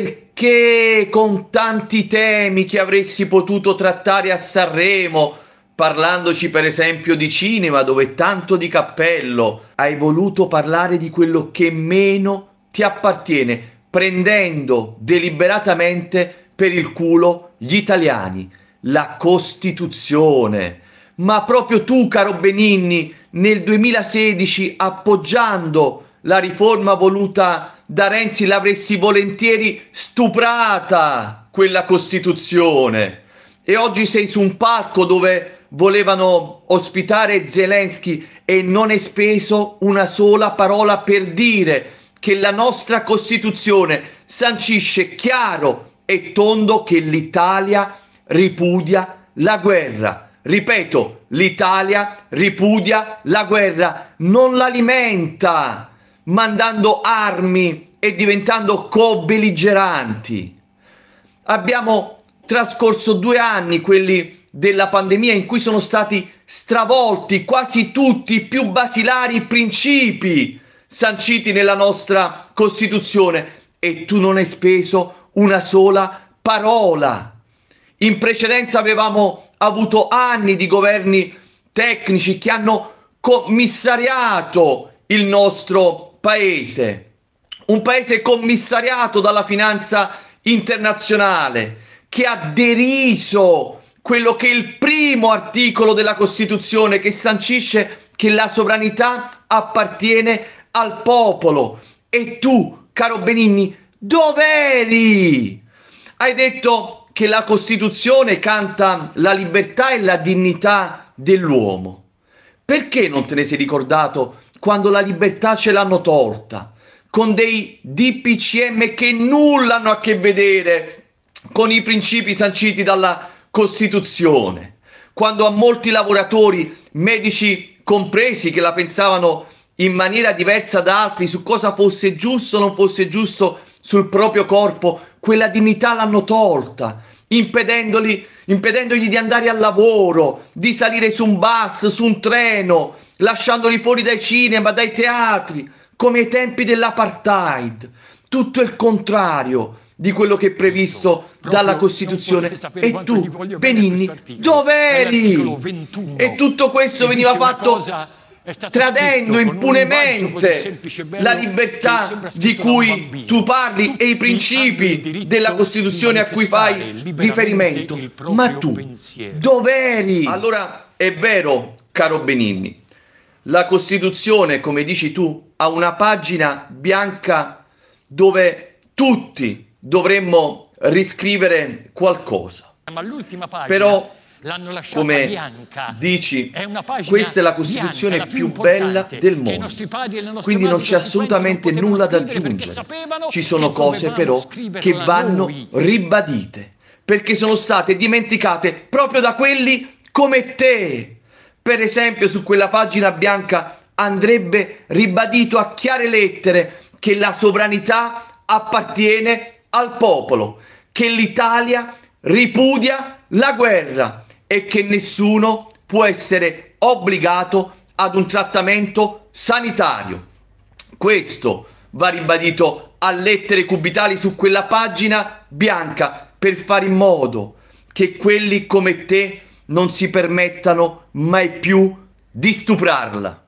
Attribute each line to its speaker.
Speaker 1: Perché con tanti temi che avresti potuto trattare a Sanremo, parlandoci per esempio di cinema, dove tanto di cappello, hai voluto parlare di quello che meno ti appartiene, prendendo deliberatamente per il culo gli italiani, la Costituzione. Ma proprio tu, caro Benigni, nel 2016, appoggiando la riforma voluta da Renzi l'avresti volentieri stuprata quella Costituzione. E oggi sei su un palco dove volevano ospitare Zelensky e non hai speso una sola parola per dire che la nostra Costituzione sancisce chiaro e tondo che l'Italia ripudia la guerra. Ripeto, l'Italia ripudia la guerra, non l'alimenta mandando armi e diventando co-belligeranti. Abbiamo trascorso due anni, quelli della pandemia, in cui sono stati stravolti quasi tutti i più basilari principi sanciti nella nostra Costituzione e tu non hai speso una sola parola. In precedenza avevamo avuto anni di governi tecnici che hanno commissariato il nostro paese, un paese commissariato dalla finanza internazionale, che ha deriso quello che è il primo articolo della Costituzione che sancisce che la sovranità appartiene al popolo. E tu, caro Benigni, dov'eri? Hai detto che la Costituzione canta la libertà e la dignità dell'uomo. Perché non te ne sei ricordato quando la libertà ce l'hanno torta, con dei DPCM che nulla hanno a che vedere con i principi sanciti dalla Costituzione, quando a molti lavoratori, medici compresi, che la pensavano in maniera diversa da altri su cosa fosse giusto o non fosse giusto sul proprio corpo, quella dignità l'hanno tolta impedendogli di andare al lavoro, di salire su un bus, su un treno, lasciandoli fuori dai cinema, dai teatri, come ai tempi dell'apartheid. Tutto il contrario di quello che è previsto dalla Costituzione. E tu, Benigni, eri? E tutto questo veniva fatto tradendo impunemente la libertà di cui tu parli e i principi della Costituzione a cui fai riferimento. Ma tu dove eri? Allora è vero, caro Benigni, la Costituzione, come dici tu, ha una pagina bianca dove tutti dovremmo riscrivere qualcosa. Ma l'ultima pagina Però L'hanno lasciata Come bianca. Dici, è questa è la Costituzione bianca, più, più bella del mondo. Quindi non c'è assolutamente nulla da aggiungere. Ci sono cose però che vanno noi. ribadite, perché sono state dimenticate proprio da quelli come te. Per esempio su quella pagina bianca andrebbe ribadito a chiare lettere che la sovranità appartiene al popolo, che l'Italia ripudia la guerra e che nessuno può essere obbligato ad un trattamento sanitario. Questo va ribadito a lettere cubitali su quella pagina bianca per fare in modo che quelli come te non si permettano mai più di stuprarla.